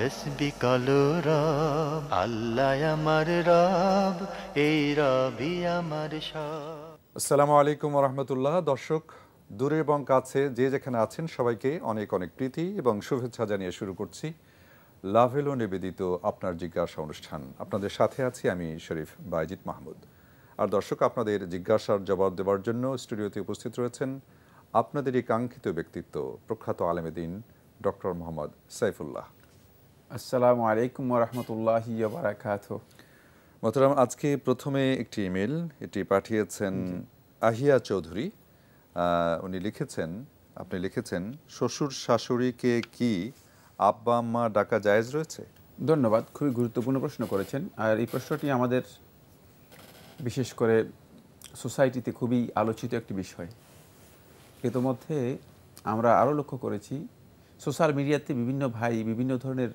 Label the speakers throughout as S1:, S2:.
S1: তসবি রব আল্লাহ আমার রব এই রবি আমার সব আসসালামু আলাইকুম রহমতুল্লাহ দর্শক দূরে এবং কাছে যে যেখানে আছেন সবাইকে অনেক অনেক প্রীতি এবং শুভেচ্ছা জানিয়ে শুরু করছি লাভেলো নিবেদিত আপনার জিজ্ঞাসা অনুষ্ঠান আপনাদের সাথে আছি আমি শরীফ বাইজিৎ মাহমুদ আর দর্শক আপনাদের জিজ্ঞাসার জবাব দেওয়ার জন্য স্টুডিওতে উপস্থিত রয়েছেন আপনাদেরই কাঙ্ক্ষিত ব্যক্তিত্ব প্রখ্যাত আলেমেদিন ডক্টর মোহাম্মদ সাইফুল্লাহ
S2: আসসালামু আলাইকুম রহমতুল্লাহ বারাকাত
S1: মোহতরাম আজকে প্রথমে একটি ইমেল এটি পাঠিয়েছেন আহিয়া চৌধুরী উনি লিখেছেন আপনি লিখেছেন শ্বশুর শাশুড়িকে কি আব্বা আম্মা ডাকা জায়েজ রয়েছে ধন্যবাদ খুবই গুরুত্বপূর্ণ প্রশ্ন
S2: করেছেন আর এই প্রশ্নটি আমাদের বিশেষ করে সোসাইটিতে খুবই আলোচিত একটি বিষয় ইতোমধ্যে আমরা আরও লক্ষ্য করেছি সোশ্যাল মিডিয়াতে বিভিন্ন ভাই বিভিন্ন ধরনের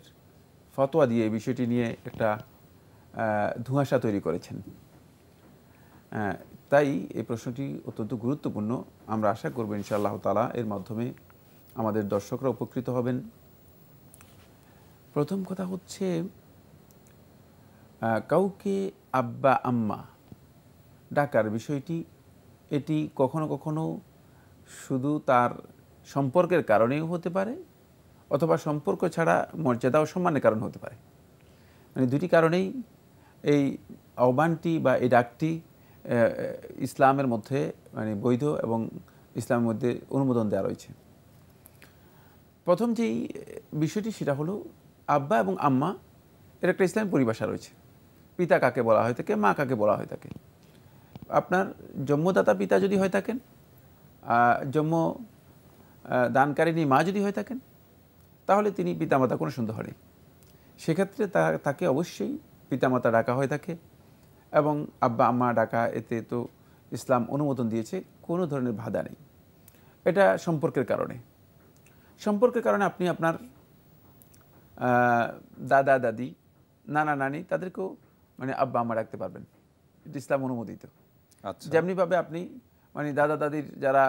S2: ফতোয়া দিয়ে এই বিষয়টি নিয়ে একটা ধোঁয়াশা তৈরি করেছেন তাই এই প্রশ্নটি অত্যন্ত গুরুত্বপূর্ণ আমরা আশা করব ইনশাআল্লাহ তালা এর মাধ্যমে আমাদের দর্শকরা উপকৃত হবেন প্রথম কথা হচ্ছে কাউকে আব্বা আম্মা ডাকার বিষয়টি এটি কখনো কখনো শুধু তার সম্পর্কের কারণেও হতে পারে অথবা সম্পর্ক ছাড়া মর্যাদা ও সম্মানের কারণ হতে পারে মানে দুটি কারণেই এই আহ্বানটি বা এই ডাকটি ইসলামের মধ্যে মানে বৈধ এবং ইসলামের মধ্যে অনুমোদন দেওয়া রয়েছে প্রথম যেই বিষয়টি সেটা হলো আব্বা এবং আম্মা এর একটা ইসলামী পরিভাষা রয়েছে পিতা কাকে বলা হয় থাকে মা কাকে বলা হয় থাকে আপনার জন্মদাতা পিতা যদি হয়ে থাকেন জন্ম দানকারিণী মা যদি হয়ে থাকেন তাহলে তিনি পিতামাতা কোনো সন্দেহ নেই সেক্ষেত্রে তা তাকে অবশ্যই পিতামাতা ডাকা হয়ে থাকে এবং আব্বা আম্মা ডাকা এতে তো ইসলাম অনুমোদন দিয়েছে কোনো ধরনের বাধা নেই এটা সম্পর্কের কারণে সম্পর্কের কারণে আপনি আপনার দাদা দাদি নানা নানি তাদেরকেও মানে আব্বা আম্মা ডাকতে পারবেন এটা ইসলাম অনুমোদিত আচ্ছা। যেমনিভাবে আপনি মানে দাদা দাদির যারা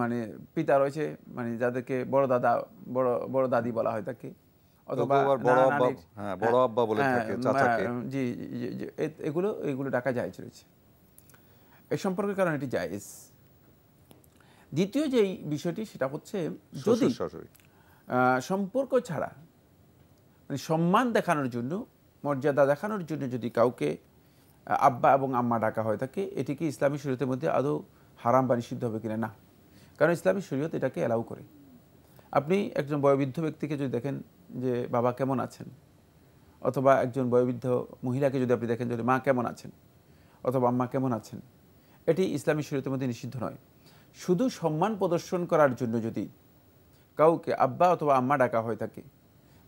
S2: মানে পিতা রয়েছে মানে যাদেরকে বড় দাদা বড় বড় দাদি বলা হয় তাকে হ্যাঁ, হ্যাঁ, হ্যাঁ, জি এগুলো এগুলো ডাকা জায়েজ রয়েছে এ সম্পর্কের কারণে এটি জায়েজ দ্বিতীয় যেই বিষয়টি সেটা হচ্ছে যদি সম্পর্ক ছাড়া মানে সম্মান দেখানোর জন্য মর্যাদা দেখানোর জন্য যদি কাউকে আব্বা এবং আম্মা ডাকা হয় থাকে এটি কি ইসলামী শরীয়তের মধ্যে আদৌ হারাম বা নিষিদ্ধ হবে কিনা না কারণ ইসলামী শরীয়ত এটাকে অ্যালাউ করে আপনি একজন বয়বৃদ্ধ ব্যক্তিকে যদি দেখেন যে বাবা কেমন আছেন অথবা একজন বয়বৃদ্ধ মহিলাকে যদি আপনি দেখেন যদি মা কেমন আছেন অথবা আম্মা কেমন আছেন এটি ইসলামী শরীয়তের মধ্যে নিষিদ্ধ নয় শুধু সম্মান প্রদর্শন করার জন্য যদি কাউকে আব্বা অথবা আম্মা ডাকা হয়ে থাকে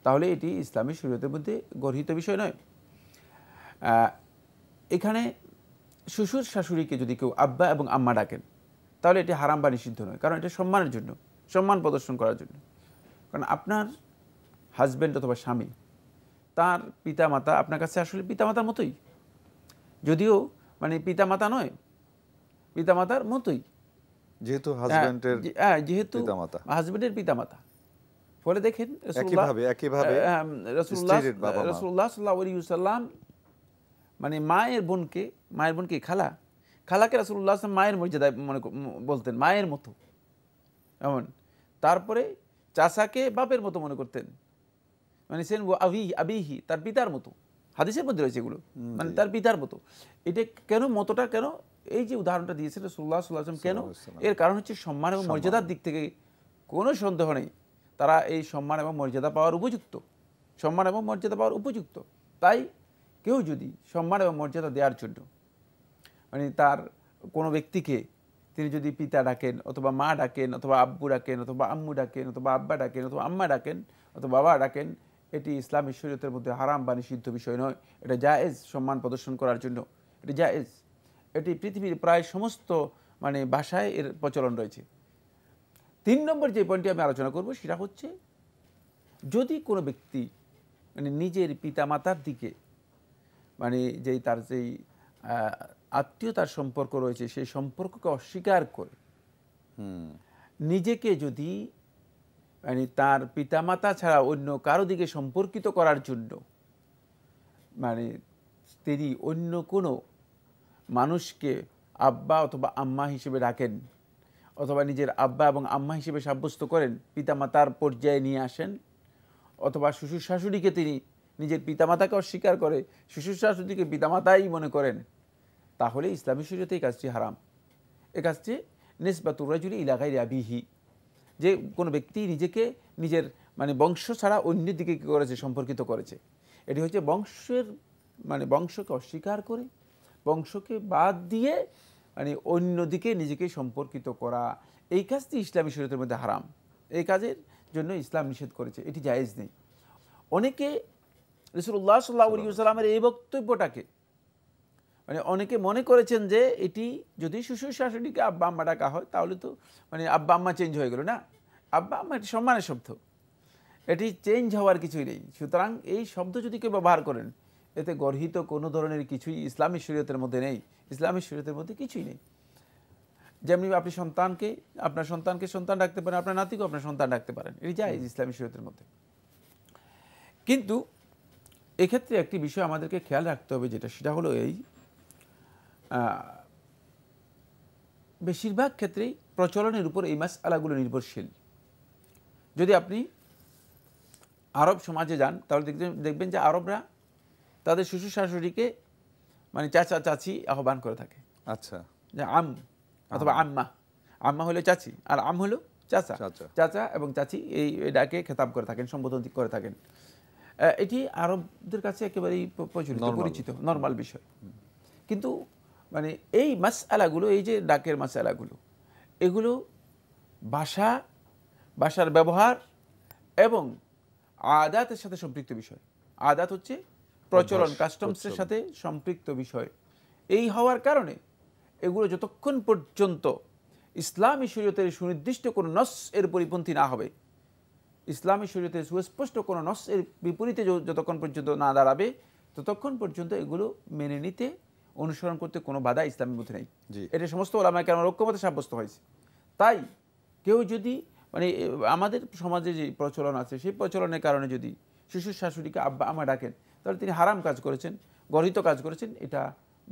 S2: তাহলে এটি ইসলামী শরীয়তের মধ্যে গর্হিত বিষয় নয় এখানে শ্বশুর শাশুড়িকে যদি কেউ আব্বা এবং আম্মা ডাকেন তাহলে এটি হারাম বা নিষিদ্ধ নয় কারণ এটি সম্মানের জন্য সম্মান প্রদর্শন করার জন্য কারণ আপনার হাজব্যান্ড অথবা স্বামী তার পিতামাতা আপনার কাছে আসলে পিতামাতার মতোই যদিও মানে পিতামাতা নয় পিতামাতার মতোই যেহেতু হাজবেন্ডের হ্যাঁ, হ্যাঁ, যেহেতু হাজব্যান্ডের হাজবেন্ডের পিতামাতা ফলে দেখেন রসুল্লাহ রসুল্লাহ রাসূলুল্লাহ রাসূলুল্লাহ মানে মায়ের বোনকে মায়ের বোনকে খালা খালাকে রাসুল্লাহ আসলাম মায়ের মর্যাদায় মনে বলতেন মায়ের মতো এমন তারপরে চাষাকে বাপের মতো মনে করতেন মানে সেন আবি আবিহি তার পিতার মতো হাদিসের মধ্যে রয়েছে এগুলো মানে তার পিতার মতো এটা কেন মতোটা কেন এই যে উদাহরণটা দিয়েছে রসুল্লাহ সাল্লাহাম কেন এর কারণ হচ্ছে সম্মান এবং মর্যাদার দিক থেকে কোনো সন্দেহ নেই তারা এই সম্মান এবং মর্যাদা পাওয়ার উপযুক্ত সম্মান এবং মর্যাদা পাওয়ার উপযুক্ত তাই কেউ যদি সম্মান এবং মর্যাদা দেওয়ার জন্য মানে তার কোনো ব্যক্তিকে তিনি যদি পিতা ডাকেন অথবা মা ডাকেন অথবা আব্বু ডাকেন অথবা আম্মু ডাকেন অথবা আব্বা ডাকেন অথবা আম্মা ডাকেন অথবা বাবা ডাকেন এটি ইসলামী ঈশ্বরীয়তের মধ্যে হারাম বা নিষিদ্ধ বিষয় নয় এটা জায়েজ সম্মান প্রদর্শন করার জন্য এটি জায়েজ এটি পৃথিবীর প্রায় সমস্ত মানে ভাষায় এর প্রচলন রয়েছে তিন নম্বর যে পয়েন্টটি আমি আলোচনা করব সেটা হচ্ছে যদি কোনো ব্যক্তি মানে নিজের পিতামাতার দিকে মানে যেই তার যেই আত্মীয়তার সম্পর্ক রয়েছে সেই সম্পর্ককে অস্বীকার করে নিজেকে যদি মানে তার পিতামাতা ছাড়া অন্য কারো দিকে সম্পর্কিত করার জন্য মানে তিনি অন্য কোনো মানুষকে আব্বা অথবা আম্মা হিসেবে ডাকেন অথবা নিজের আব্বা এবং আম্মা হিসেবে সাব্যস্ত করেন পিতামাতার পর্যায়ে নিয়ে আসেন অথবা শ্বশুর শাশুড়িকে তিনি নিজের পিতামাতাকে অস্বীকার করে শ্বশুর শাশুড়িকে পিতামাতাই মনে করেন তাহলে ইসলামী শরীয়তে এই কাজটি হারাম এ কাজটি নিসবাতুর রাজুরি ইলাকায় রাবিহি যে কোনো ব্যক্তি নিজেকে নিজের মানে বংশ ছাড়া অন্য দিকে কী করেছে সম্পর্কিত করেছে এটি হচ্ছে বংশের মানে বংশকে অস্বীকার করে বংশকে বাদ দিয়ে মানে অন্যদিকে নিজেকে সম্পর্কিত করা এই কাজটি ইসলামী শরীয়তের মধ্যে হারাম এই কাজের জন্য ইসলাম নিষেধ করেছে এটি জায়েজ নেই অনেকে রিসুল্লাহ সাল্লাহ সাল্লামের এই বক্তব্যটাকে মানে অনেকে মনে করেছেন যে এটি যদি শ্বশুর শাশুড়িকে আব্বা আম্মা ডাকা হয় তাহলে তো মানে আব্বা আম্মা চেঞ্জ হয়ে গেল না আব্বা আম্মা একটি সম্মানের শব্দ এটি চেঞ্জ হওয়ার কিছুই নেই সুতরাং এই শব্দ যদি কেউ ব্যবহার করেন এতে গর্হিত কোনো ধরনের কিছুই ইসলামী শরীয়তের মধ্যে নেই ইসলামী শরীয়তের মধ্যে কিছুই নেই যেমনি আপনি সন্তানকে আপনার সন্তানকে সন্তান ডাকতে পারেন আপনার নাতিকেও আপনার সন্তান ডাকতে পারেন এটি যায় ইসলামী শরীয়তের মধ্যে কিন্তু এক্ষেত্রে একটি বিষয় আমাদেরকে খেয়াল রাখতে হবে যেটা সেটা হলো এই বেশিরভাগ ক্ষেত্রেই প্রচলনের উপর এই মাস আলাগুলো নির্ভরশীল যদি আপনি আরব সমাজে যান তাহলে দেখবেন দেখবেন যে আরবরা তাদের শ্বশুর শাশুড়িকে মানে চাচা চাচি আহ্বান করে থাকে আচ্ছা যে আম অথবা আম্মা আম্মা হলে চাচি আর আম হলো চাচা চাচা এবং চাচি এই ডাকে খেতাব করে থাকেন সম্বোধন করে থাকেন এটি আরবদের কাছে একেবারেই প্রচলিত পরিচিত নর্মাল বিষয় কিন্তু মানে এই মাস আলাগুলো এই যে ডাকের মাস আলাগুলো এগুলো ভাষা ভাষার ব্যবহার এবং আদাতের সাথে সম্পৃক্ত বিষয় আদাত হচ্ছে
S1: প্রচলন কাস্টমসের
S2: সাথে সম্পৃক্ত বিষয় এই হওয়ার কারণে এগুলো যতক্ষণ পর্যন্ত ইসলামী শরীয়তের সুনির্দিষ্ট কোনো নস এর পরিপন্থী না হবে ইসলামী শরীয়তের সুস্পষ্ট কোনো নস এর বিপরীতে যতক্ষণ পর্যন্ত না দাঁড়াবে ততক্ষণ পর্যন্ত এগুলো মেনে নিতে অনুসরণ করতে কোনো বাধা ইসলামের মধ্যে নেই এটা সমস্ত ওলামায় কেন ঐক্যমতে সাব্যস্ত হয়েছে তাই কেউ যদি মানে আমাদের সমাজে যে প্রচলন আছে সেই প্রচলনের কারণে যদি শিশুর শাশুড়িকে আব্বা আমা ডাকেন তাহলে তিনি হারাম কাজ করেছেন গর্হিত কাজ করেছেন এটা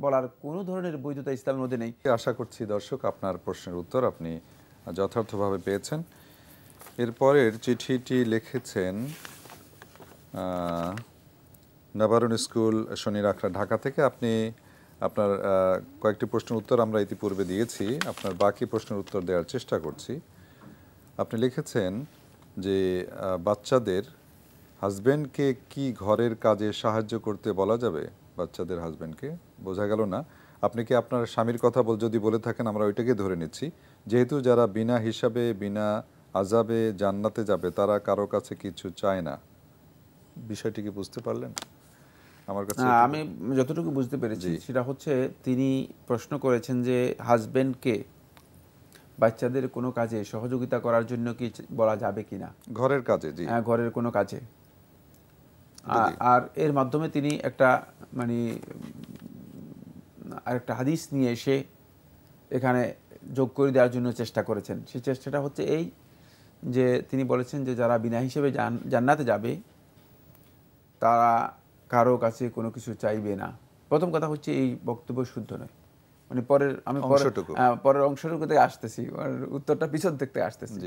S2: বলার কোনো ধরনের বৈধতা ইসলামের মধ্যে নেই আশা করছি দর্শক
S1: আপনার প্রশ্নের উত্তর আপনি যথার্থভাবে পেয়েছেন এরপরের চিঠিটি লিখেছেন নবারুন স্কুল শনির আখড়া ঢাকা থেকে আপনি আপনার কয়েকটি প্রশ্নের উত্তর আমরা ইতিপূর্বে দিয়েছি আপনার বাকি প্রশ্নের উত্তর দেওয়ার চেষ্টা করছি আপনি লিখেছেন যে বাচ্চাদের হাজব্যান্ডকে কি ঘরের কাজে সাহায্য করতে বলা যাবে বাচ্চাদের হাজব্যান্ডকে বোঝা গেল না আপনি কি আপনার স্বামীর কথা বল যদি বলে থাকেন আমরা ওইটাকে ধরে নিচ্ছি যেহেতু যারা বিনা হিসাবে বিনা আজাবে জান্নাতে যাবে তারা কারো কাছে কিছু চায় না বিষয়টি কি বুঝতে পারলেন হ্যাঁ, আমি
S2: যতটুকু বুঝতে পেরেছি সেটা হচ্ছে তিনি প্রশ্ন করেছেন যে হাজবেন্ডকে বাচ্চাদের কোনো কাজে সহযোগিতা করার জন্য কি বলা যাবে কিনা ঘরের কাজে হ্যাঁ ঘরের কোনো কাজে আর এর মাধ্যমে তিনি একটা মানে আর একটা হাদিস নিয়ে এসে এখানে যোগ করে দেওয়ার জন্য চেষ্টা করেছেন সেই চেষ্টাটা হচ্ছে এই যে তিনি বলেছেন যে যারা বিনা হিসেবে জান্নাতে যাবে তারা কারো কাছে কোনো কিছু চাইবে না প্রথম কথা হচ্ছে এই বক্তব্য শুদ্ধ নয় মানে পরের আমি পরের অংশটুকু হ্যাঁ, থেকে আসতেছি উত্তরটা পিছন থেকে আসতেছি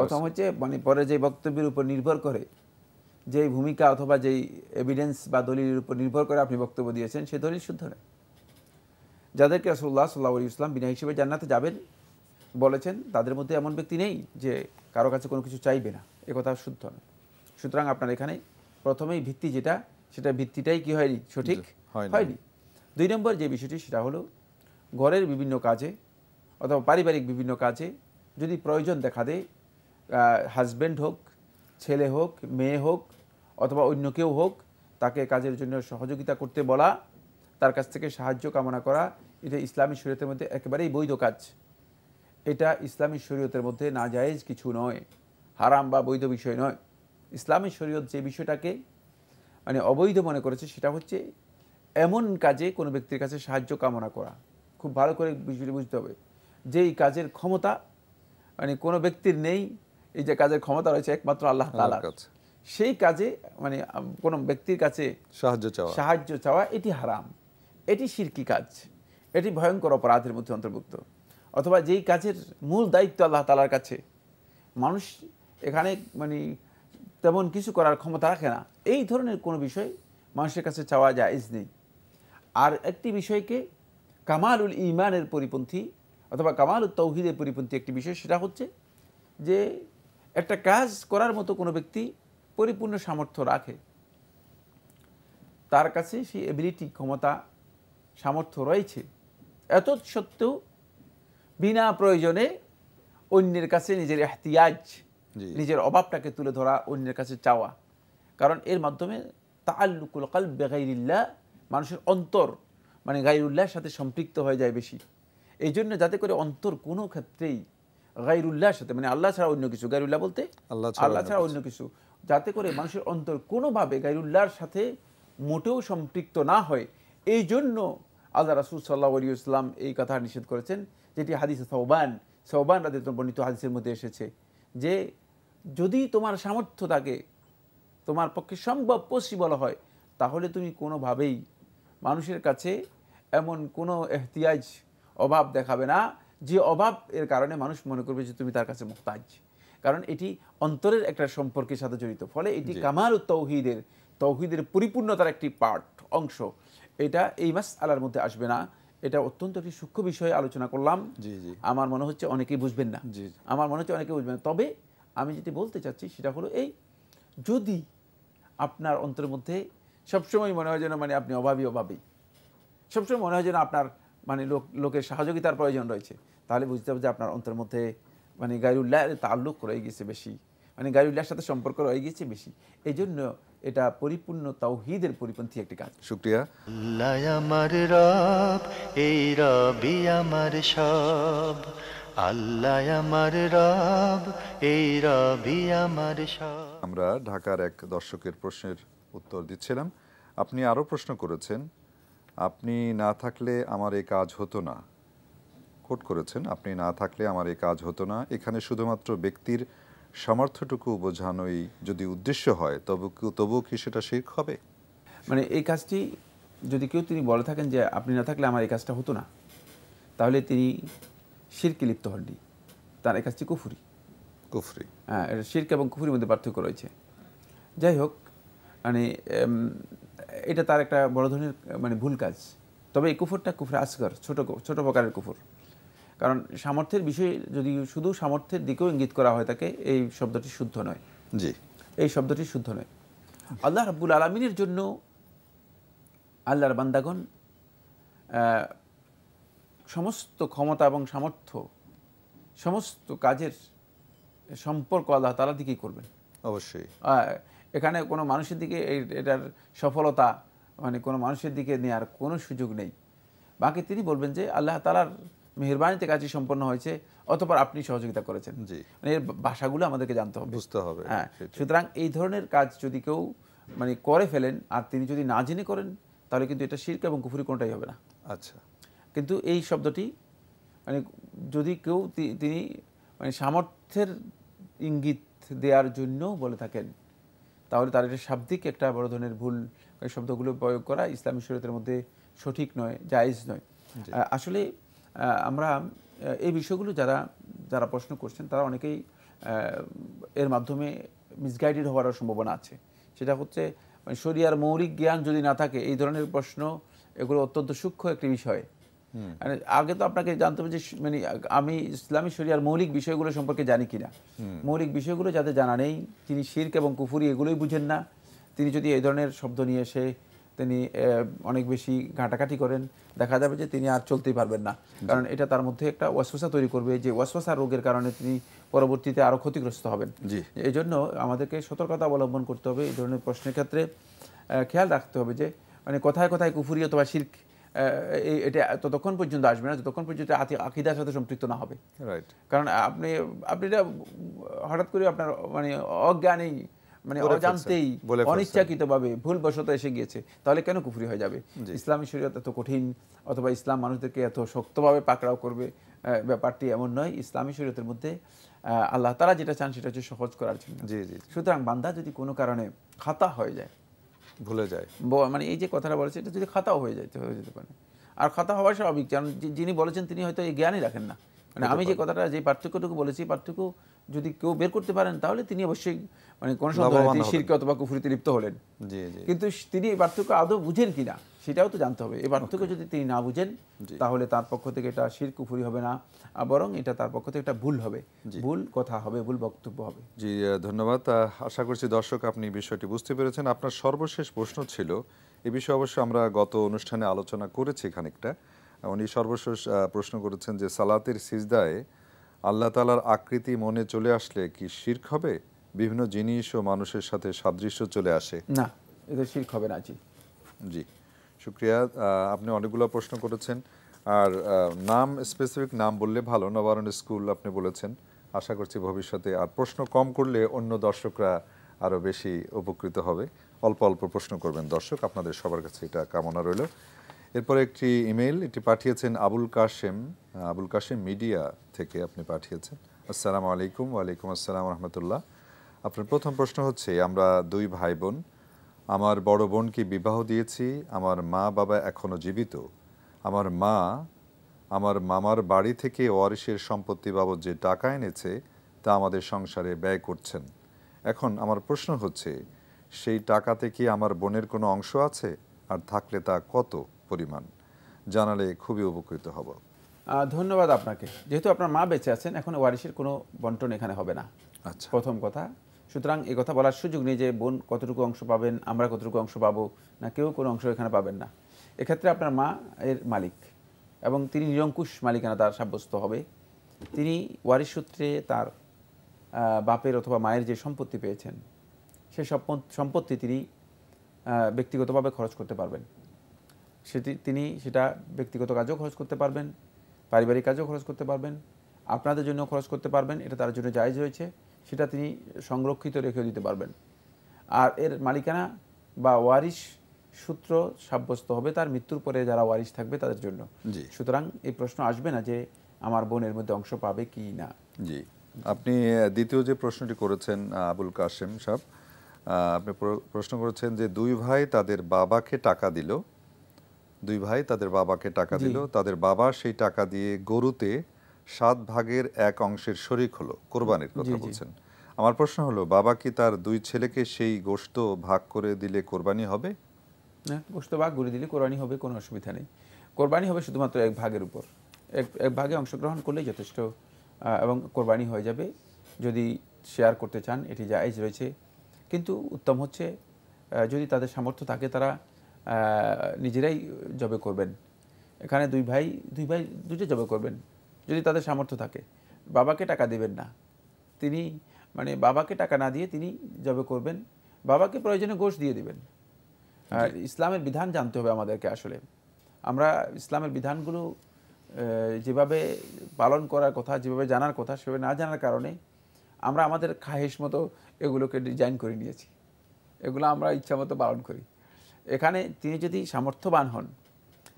S2: প্রথম হচ্ছে মানে পরে যে বক্তব্যের উপর নির্ভর করে যে ভূমিকা অথবা যেই এভিডেন্স বা দলিলের উপর নির্ভর করে আপনি বক্তব্য দিয়েছেন সে দলিল শুদ্ধ নয় যাদেরকে রাসুল্লাহ সাল্লা ইসলাম বিনা হিসেবে জান্নাতে যাবেন বলেছেন তাদের মধ্যে এমন ব্যক্তি নেই যে কারো কাছে কোনো কিছু চাইবে না একথা শুদ্ধ নয় সুতরাং আপনার এখানে প্রথমেই ভিত্তি যেটা সেটা ভিত্তিটাই কি হয়নি সঠিক হয়নি দুই নম্বর যে বিষয়টি সেটা হলো ঘরের বিভিন্ন কাজে অথবা পারিবারিক বিভিন্ন কাজে যদি প্রয়োজন দেখা দেয় হাজব্যান্ড হোক ছেলে হোক মেয়ে হোক অথবা অন্য কেউ হোক তাকে কাজের জন্য সহযোগিতা করতে বলা তার কাছ থেকে সাহায্য কামনা করা এটা ইসলামী শরীয়তের মধ্যে একেবারেই বৈধ কাজ এটা ইসলামী শরীয়তের মধ্যে নাজায়েজ কিছু নয় হারাম বা বৈধ বিষয় নয় ইসলামী শরীয়ত যে বিষয়টাকে মানে অবৈধ মনে করেছে সেটা হচ্ছে এমন কাজে কোনো ব্যক্তির কাছে সাহায্য কামনা করা খুব ভালো করে বিষয়টি বুঝতে হবে যে এই কাজের ক্ষমতা মানে কোনো ব্যক্তির নেই এই যে কাজের ক্ষমতা রয়েছে একমাত্র আল্লাহ তালার সেই কাজে মানে কোনো ব্যক্তির কাছে সাহায্য চাওয়া সাহায্য চাওয়া এটি হারাম এটি শিরকি কাজ এটি ভয়ঙ্কর অপরাধের মধ্যে অন্তর্ভুক্ত অথবা যেই কাজের মূল দায়িত্ব আল্লাহ তালার কাছে মানুষ এখানে মানে তেমন কিছু করার ক্ষমতা রাখে না এই ধরনের কোনো বিষয় মানুষের কাছে চাওয়া জায়জ নেই আর একটি বিষয়কে কামালুল ইমানের পরিপন্থী অথবা কামাল তৌহিদের পরিপন্থী একটি বিষয় সেটা হচ্ছে যে একটা কাজ করার মতো কোনো ব্যক্তি পরিপূর্ণ সামর্থ্য রাখে তার কাছে সেই এবিলিটি ক্ষমতা সামর্থ্য রয়েছে এত সত্ত্বেও বিনা প্রয়োজনে অন্যের কাছে নিজের এহতিয়াজ নিজের অভাবটাকে তুলে ধরা অন্যের কাছে চাওয়া কারণ এর মাধ্যমে আল্লুকুল কাল বেগাইরিল্লা মানুষের অন্তর মানে গাইরুল্লাহর সাথে সম্পৃক্ত হয়ে যায় বেশি এই জন্য যাতে করে অন্তর কোনো ক্ষেত্রেই গাইরুল্লাহর সাথে মানে আল্লাহ ছাড়া অন্য কিছু গাইরুল্লাহ বলতে আল্লাহ আল্লাহ ছাড়া অন্য কিছু যাতে করে মানুষের অন্তর কোনোভাবে গাইরুল্লাহর সাথে মোটেও সম্পৃক্ত না হয় এই জন্য আল্লাহ রাসুল সাল্লাহ আলী ইসলাম এই কথা নিষেধ করেছেন যেটি হাদিস সৌবান সৌবান রাদের বর্ণিত হাদিসের মধ্যে এসেছে যে যদি তোমার সামর্থ্য থাকে তোমার পক্ষে সম্ভব পসিবল হয় তাহলে তুমি কোনোভাবেই মানুষের কাছে এমন কোনো এহতিয়াজ অভাব দেখাবে না যে অভাব এর কারণে মানুষ মনে করবে যে তুমি তার কাছে মুক্তাজ কারণ এটি অন্তরের একটা সম্পর্কের সাথে জড়িত ফলে এটি কামাল তৌহিদের তৌহিদের পরিপূর্ণতার একটি পার্ট অংশ এটা এই মাস আলার মধ্যে আসবে না এটা অত্যন্ত একটি সূক্ষ্ম বিষয়ে আলোচনা করলাম জি জি আমার মনে হচ্ছে অনেকেই বুঝবেন না আমার মনে হচ্ছে অনেকে বুঝবেন তবে আমি যেটি বলতে চাচ্ছি সেটা হলো এই যদি আপনার অন্তরের মধ্যে সবসময় মনে হয় যেন মানে আপনি অভাবী অভাবী সবসময় মনে হয় যেন আপনার মানে লোক লোকের সহযোগিতার প্রয়োজন রয়েছে তাহলে বুঝতে হবে যে আপনার অন্তরের মধ্যে মানে গাইরুল্লাহ তাল্লুক রয়ে গেছে বেশি মানে গাইরুল্লাহর সাথে সম্পর্ক রয়ে গেছে বেশি এই জন্য এটা পরিপূর্ণ তাওহিদের পরিপন্থী একটি কাজ শুক্রিয়া আমার রব এই রবি আমার সব
S1: আল্লাহ আমার রব এই রবি আমার আমরা ঢাকার এক দর্শকের প্রশ্নের উত্তর দিচ্ছিলাম আপনি আরও প্রশ্ন করেছেন আপনি না থাকলে আমার এই কাজ হতো না কোট করেছেন আপনি না থাকলে আমার এই কাজ হতো না এখানে শুধুমাত্র ব্যক্তির সামর্থ্যটুকু বোঝানোই যদি উদ্দেশ্য হয় তবু তবুও কি সেটা শিখ হবে
S2: মানে এই কাজটি যদি কেউ তিনি বলে থাকেন যে আপনি না থাকলে আমার এই কাজটা হতো না তাহলে তিনি শিরকে লিপ্ত হননি তার এক কাজটি কুফুরি কুফরি হ্যাঁ এটা শির্ক এবং কুফুরির মধ্যে পার্থক্য রয়েছে যাই হোক মানে এটা তার একটা বড় ধরনের মানে ভুল কাজ তবে এই কুফুরটা কুফুরে আসগর ছোট ছোট প্রকারের কুফুর কারণ সামর্থ্যের বিষয়ে যদি শুধু সামর্থ্যের দিকেও ইঙ্গিত করা হয় তাকে এই শব্দটি শুদ্ধ নয় জি এই শব্দটি শুদ্ধ নয় আল্লাহ রাব্বুল আলমিনের জন্য আল্লাহর বান্দাগণ সমস্ত ক্ষমতা এবং সামর্থ্য সমস্ত কাজের সম্পর্ক আল্লাহ তালা দিকেই করবেন অবশ্যই এখানে কোনো মানুষের দিকে এটার সফলতা মানে কোনো মানুষের দিকে নেওয়ার কোনো সুযোগ নেই বাকি তিনি বলবেন যে আল্লাহ তালার মেহরবানিতে কাজই সম্পন্ন হয়েছে অতপর আপনি সহযোগিতা করেছেন মানে এর ভাষাগুলো আমাদেরকে জানতে হবে বুঝতে হবে হ্যাঁ সুতরাং এই ধরনের কাজ যদি কেউ মানে করে ফেলেন আর তিনি যদি না জেনে করেন তাহলে কিন্তু এটা শির্ক এবং কুফুরি কোনটাই হবে না আচ্ছা কিন্তু এই শব্দটি মানে যদি কেউ তিনি মানে সামর্থ্যের ইঙ্গিত দেওয়ার জন্য বলে থাকেন তাহলে তার এটা শাব্দিক একটা বড় ধরনের ভুল মানে শব্দগুলো প্রয়োগ করা ইসলামী শরীয়তের মধ্যে সঠিক নয় জায়জ নয় আসলে আমরা এই বিষয়গুলো যারা যারা প্রশ্ন করছেন তারা অনেকেই এর মাধ্যমে মিসগাইডেড হওয়ারও সম্ভাবনা আছে সেটা হচ্ছে মানে শরীয়ার মৌলিক জ্ঞান যদি না থাকে এই ধরনের প্রশ্ন এগুলো অত্যন্ত সূক্ষ্ম একটি বিষয় মানে আগে তো আপনাকে জানতে হবে যে মানে আমি ইসলামী শরিয়ার মৌলিক বিষয়গুলো সম্পর্কে জানি কিনা মৌলিক বিষয়গুলো যাতে জানা নেই তিনি শির্ক এবং কুফুরি এগুলোই বুঝেন না তিনি যদি এই ধরনের শব্দ নিয়ে এসে তিনি অনেক বেশি ঘাটাঘাটি করেন দেখা যাবে যে তিনি আর চলতেই পারবেন না কারণ এটা তার মধ্যে একটা ওয়াসওয়াসা তৈরি করবে যে ওয়াসওয়াসা রোগের কারণে তিনি পরবর্তীতে আরও ক্ষতিগ্রস্ত হবেন এই জন্য আমাদেরকে সতর্কতা অবলম্বন করতে হবে এই ধরনের প্রশ্নের ক্ষেত্রে খেয়াল রাখতে হবে যে মানে কোথায় কোথায় কুফুরি অথবা শির্ক এটা ততক্ষণ পর্যন্ত আসবে না যতক্ষণ পর্যন্ত আকিদার সাথে সম্পৃক্ত না হবে কারণ আপনি আপনি এটা হঠাৎ করে আপনার মানে অজ্ঞানেই মানে অজান্তেই অনিচ্ছাকৃতভাবে ভুলবশত এসে গিয়েছে তাহলে কেন কুফরি হয়ে যাবে ইসলামী শরীয়ত এত কঠিন অথবা ইসলাম মানুষদেরকে এত শক্তভাবে পাকড়াও করবে ব্যাপারটি এমন নয় ইসলামী শরীয়তের মধ্যে আল্লাহ তারা যেটা চান সেটা হচ্ছে সহজ করার জন্য সুতরাং বান্দা যদি কোনো কারণে খাতা হয়ে যায় ভুলে যায় মানে এই যে কথাটা বলেছে এটা যদি খাতাও হয়ে যেতে হয়ে যেতে পারে আর খাতা হওয়া স্বাভাবিক কারণ যিনি বলেছেন তিনি হয়তো এই জ্ঞানই রাখেন না মানে আমি যে কথাটা যে পার্থক্যটুকু বলেছি পার্থক্য যদি কেউ বের করতে পারেন তাহলে তিনি অবশ্যই মানে কোনো সন্দেহ শিরকে অথবা কুফুরিতে লিপ্ত হলেন কিন্তু তিনি এই পার্থক্য আদৌ বুঝেন কিনা সেটাও তো জানতে হবে এই পার্থক্য যদি তিনি না বুঝেন তাহলে তার পক্ষ থেকে এটা শির কুফুরি হবে না বরং এটা তার পক্ষ থেকে একটা ভুল হবে ভুল কথা হবে ভুল বক্তব্য হবে
S1: জি ধন্যবাদ আশা করছি দর্শক আপনি বিষয়টি বুঝতে পেরেছেন আপনার সর্বশেষ প্রশ্ন ছিল এ বিষয়ে অবশ্য আমরা গত অনুষ্ঠানে আলোচনা করেছি খানিকটা উনি সর্বশেষ প্রশ্ন করেছেন যে সালাতের সিজদায় আল্লাহ তালার আকৃতি মনে চলে আসলে কি শির্ক হবে বিভিন্ন জিনিস ও মানুষের সাথে সাদৃশ্য চলে আসে
S2: না এটা শির্ক হবে না জি
S1: জি শুক্রিয়া আপনি অনেকগুলো প্রশ্ন করেছেন আর নাম স্পেসিফিক নাম বললে ভালো নবারণ স্কুল আপনি বলেছেন আশা করছি ভবিষ্যতে আর প্রশ্ন কম করলে অন্য দর্শকরা আরও বেশি উপকৃত হবে অল্প অল্প প্রশ্ন করবেন দর্শক আপনাদের সবার কাছে এটা কামনা রইল এরপরে একটি ইমেল এটি পাঠিয়েছেন আবুল কাশেম আবুল কাশেম মিডিয়া থেকে আপনি পাঠিয়েছেন আসসালামু আলাইকুম ওয়ালাইকুম আসসালাম রহমতুল্লাহ আপনার প্রথম প্রশ্ন হচ্ছে আমরা দুই ভাই বোন আমার বড় বোনকে বিবাহ দিয়েছি আমার মা বাবা এখনও জীবিত আমার মা আমার মামার বাড়ি থেকে ওয়ারিসের সম্পত্তি বাবদ যে টাকা এনেছে তা আমাদের সংসারে ব্যয় করছেন এখন আমার প্রশ্ন হচ্ছে সেই টাকাতে কি আমার বোনের কোনো অংশ আছে আর থাকলে তা কত পরিমাণ জানালে খুবই উপকৃত হব
S2: ধন্যবাদ আপনাকে যেহেতু আপনার মা বেঁচে আছেন এখন ওয়ারিশের কোনো বন্টন এখানে হবে না আচ্ছা প্রথম কথা সুতরাং এ কথা বলার সুযোগ নেই যে বোন কতটুকু অংশ পাবেন আমরা কতটুকু অংশ পাবো না কেউ কোনো অংশ এখানে পাবেন না এক্ষেত্রে আপনার মা এর মালিক এবং তিনি নিরঙ্কুশ মালিকানা তার সাব্যস্ত হবে তিনি ওয়ারিশ সূত্রে তার বাপের অথবা মায়ের যে সম্পত্তি পেয়েছেন সে সম্পত্তি তিনি ব্যক্তিগতভাবে খরচ করতে পারবেন সেটি তিনি সেটা ব্যক্তিগত কাজেও খরচ করতে পারবেন পারিবারিক কাজও খরচ করতে পারবেন আপনাদের জন্য খরচ করতে পারবেন এটা তার জন্য জায়জ হয়েছে সেটা তিনি সংরক্ষিত রেখেও দিতে পারবেন আর এর মালিকানা বা ওয়ারিশ সূত্র সাব্যস্ত হবে তার মৃত্যুর পরে যারা ওয়ারিশ থাকবে তাদের জন্য সুতরাং এই প্রশ্ন আসবে না যে আমার বোনের মধ্যে অংশ পাবে কি না
S1: জি আপনি দ্বিতীয় যে প্রশ্নটি করেছেন আবুল কাশেম সাহেব আপনি প্রশ্ন করেছেন যে দুই ভাই তাদের বাবাকে টাকা দিল দুই ভাই তাদের বাবাকে টাকা দিল তাদের বাবা সেই টাকা দিয়ে গরুতে সাত ভাগের এক অংশের শরিক হলো কোরবানির কথা বলছেন আমার প্রশ্ন হলো বাবা কি তার দুই ছেলেকে সেই গোশত ভাগ করে দিলে কোরবানি হবে
S2: না গোশত ভাগ করে দিলে কোরবানি হবে কোনো অসুবিধা নেই কোরবানি হবে শুধুমাত্র এক ভাগের উপর এক এক ভাগে অংশগ্রহণ করলেই যথেষ্ট এবং কোরবানি হয়ে যাবে যদি শেয়ার করতে চান এটি জায়জ রয়েছে কিন্তু উত্তম হচ্ছে যদি তাদের সামর্থ্য থাকে তারা নিজেরাই জবে করবেন এখানে দুই ভাই দুই ভাই দুটো জবে করবেন যদি তাদের সামর্থ্য থাকে বাবাকে টাকা দেবেন না তিনি মানে বাবাকে টাকা না দিয়ে তিনি জবে করবেন বাবাকে প্রয়োজনে গোষ দিয়ে দিবেন আর ইসলামের বিধান জানতে হবে আমাদেরকে আসলে আমরা ইসলামের বিধানগুলো যেভাবে পালন করার কথা যেভাবে জানার কথা সেভাবে না জানার কারণে আমরা আমাদের খাহেস মতো এগুলোকে ডিজাইন করে নিয়েছি এগুলো আমরা ইচ্ছা মতো পালন করি এখানে তিনি যদি সামর্থ্যবান হন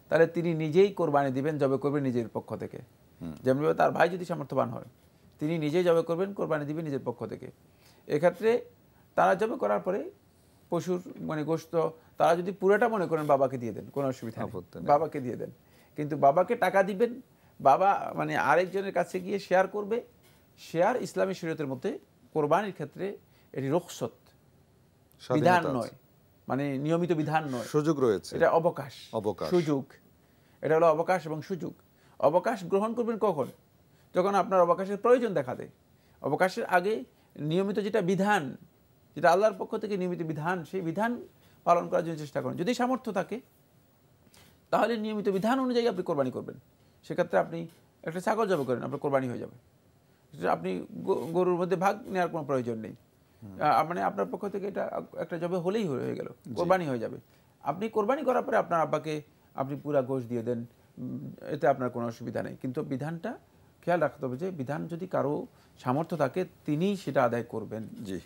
S2: তাহলে তিনি নিজেই কোরবানি দিবেন জবে করবেন নিজের পক্ষ থেকে যেমনিভাবে তার ভাই যদি সামর্থ্যবান হয় তিনি নিজেই জবে করবেন কোরবানি দিবেন নিজের পক্ষ থেকে এক্ষেত্রে তারা জবে করার পরে পশুর মানে গোস্ত তারা যদি পুরোটা মনে করেন বাবাকে দিয়ে দেন কোনো অসুবিধা বাবাকে দিয়ে দেন কিন্তু বাবাকে টাকা দিবেন বাবা মানে আরেকজনের কাছে গিয়ে শেয়ার করবে শেয়ার ইসলামী শরীয়তের মধ্যে কোরবানির ক্ষেত্রে এটি রক্সত বিধান নয় মানে নিয়মিত বিধান নয় সুযোগ রয়েছে এটা অবকাশ অবকাশ সুযোগ এটা হলো অবকাশ এবং সুযোগ অবকাশ গ্রহণ করবেন কখন যখন আপনার অবকাশের প্রয়োজন দেখা দেয় অবকাশের আগে নিয়মিত যেটা বিধান যেটা আল্লাহর পক্ষ থেকে নিয়মিত বিধান সেই বিধান পালন করার জন্য চেষ্টা করেন যদি সামর্থ্য থাকে তাহলে নিয়মিত বিধান অনুযায়ী আপনি কোরবানি করবেন সেক্ষেত্রে আপনি একটা ছাগল জব করেন আপনার কোরবানি হয়ে যাবে আপনি গরুর মধ্যে ভাগ নেওয়ার কোনো প্রয়োজন নেই মানে আপনার পক্ষ থেকে এটা একটা জবে হলেই হয়ে গেল কোরবানি হয়ে যাবে আপনি কোরবানি করার পরে আপনার আব্বাকে আপনি পুরা গোষ্ঠ দিয়ে দেন এতে আপনার কোনো অসুবিধা নেই কিন্তু বিধানটা খেয়াল রাখতে হবে যে বিধান যদি কারো সামর্থ্য থাকে তিনি সেটা আদায় করবেন জি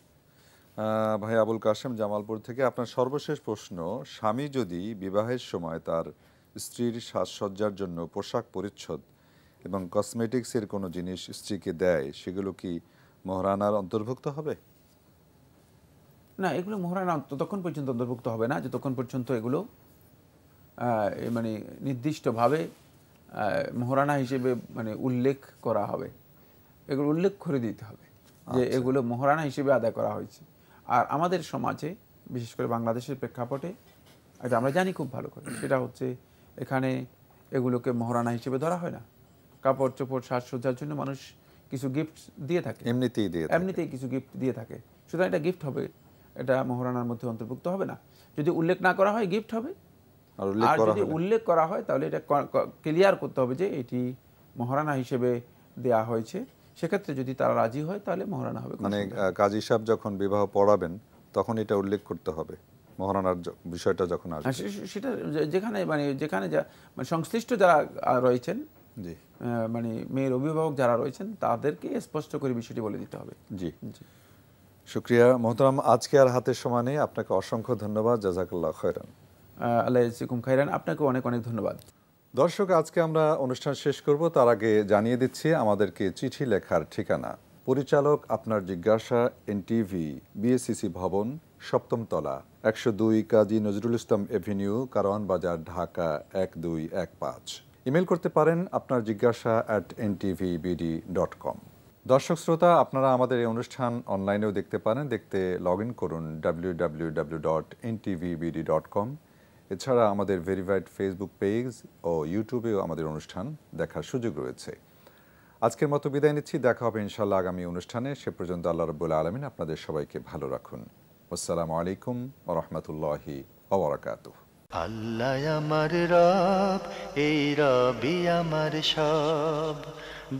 S1: ভাই আবুল কাশেম জামালপুর থেকে আপনার সর্বশেষ প্রশ্ন স্বামী যদি বিবাহের সময় তার স্ত্রীর সাজসজ্জার জন্য পোশাক পরিচ্ছদ এবং কসমেটিক্সের কোনো জিনিস স্ত্রীকে দেয় সেগুলো কি মহারানার অন্তর্ভুক্ত হবে
S2: না এগুলো মোহরানা ততক্ষণ পর্যন্ত অন্তর্ভুক্ত হবে না যতক্ষণ পর্যন্ত এগুলো মানে নির্দিষ্টভাবে মহরানা হিসেবে মানে উল্লেখ করা হবে এগুলো উল্লেখ করে দিতে হবে যে আচ্ছা। এগুলো মহরানা হিসেবে আদায় করা হয়েছে আর আমাদের সমাজে বিশেষ করে বাংলাদেশের প্রেক্ষাপটে এটা আচ্ছা, আমরা জানি খুব ভালো করে সেটা হচ্ছে এখানে এগুলোকে মহরানা হিসেবে ধরা হয় না কাপড় চোপড় সাজসজ্জার জন্য মানুষ কিছু গিফট দিয়ে থাকে এমনিতেই দিয়ে এমনিতেই কিছু গিফট দিয়ে থাকে সুতরাং এটা গিফট হবে এটা মহারানার মধ্যে অন্তর্ভুক্ত হবে না যদি উল্লেখ না করা হয় গিফট হবে আর যদি উল্লেখ করা হয় তাহলে এটা ক্লিয়ার করতে হবে যে এটি মহারানা হিসেবে দেয়া হয়েছে সেক্ষেত্রে যদি তারা রাজি হয় তাহলে মহারানা হবে মানে
S1: কাজী সাহেব যখন বিবাহ পড়াবেন তখন এটা উল্লেখ করতে হবে মহারানার বিষয়টা যখন হ্যাঁ, আসবে
S2: সেটা যেখানে মানে যেখানে যা মানে, সংশ্লিষ্ট যারা রয়েছেন জি মানে মেয়ের অভিভাবক যারা রয়েছেন তাদেরকে স্পষ্ট করে বিষয়টি বলে দিতে হবে জি জি
S1: শুক্রিয়া মোহতরাম আজকে আর হাতের সমানে আপনাকে অসংখ্য ধন্যবাদ জাজাকাল্লাহ খৈরান আল্লাহ খৈরান খাইরান আপনাকে
S2: অনেক অনেক ধন্যবাদ
S1: দর্শক আজকে আমরা অনুষ্ঠান শেষ করব তার আগে জানিয়ে দিচ্ছি আমাদেরকে চিঠি লেখার ঠিকানা পরিচালক আপনার জিজ্ঞাসা এনটিভি বিএসসিসি ভবন সপ্তম তলা একশো দুই কাজী নজরুল ইসলাম এভিনিউ কারওয়ান বাজার ঢাকা এক দুই এক পাঁচ ইমেল করতে পারেন আপনার জিজ্ঞাসা at NTV BD dot com দর্শক শ্রোতা আপনারা আমাদের এই অনুষ্ঠান অনলাইনেও দেখতে পারেন দেখতে লগ ইন করুন ডাব্লিউ ডট ডট কম এছাড়া আমাদের ভেরিফাইড ফেসবুক পেজ ও ইউটিউবেও আমাদের অনুষ্ঠান দেখার সুযোগ রয়েছে আজকের মতো বিদায় নিচ্ছি দেখা হবে ইনশাল্লাহ আগামী অনুষ্ঠানে সে পর্যন্ত আল্লাহ রব্বুল আলমিন আপনাদের সবাইকে ভালো রাখুন আসসালামু আলাইকুম রহমতুল্লাহি ওবরাকাতুহ আল্লাহ আমার রব এই রবি আমার সব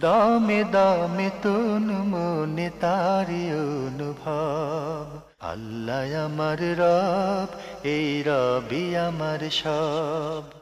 S1: দামে দামে তুন মনে তারি অনুভব আল্লাহ আমার রব এই রবি আমার সব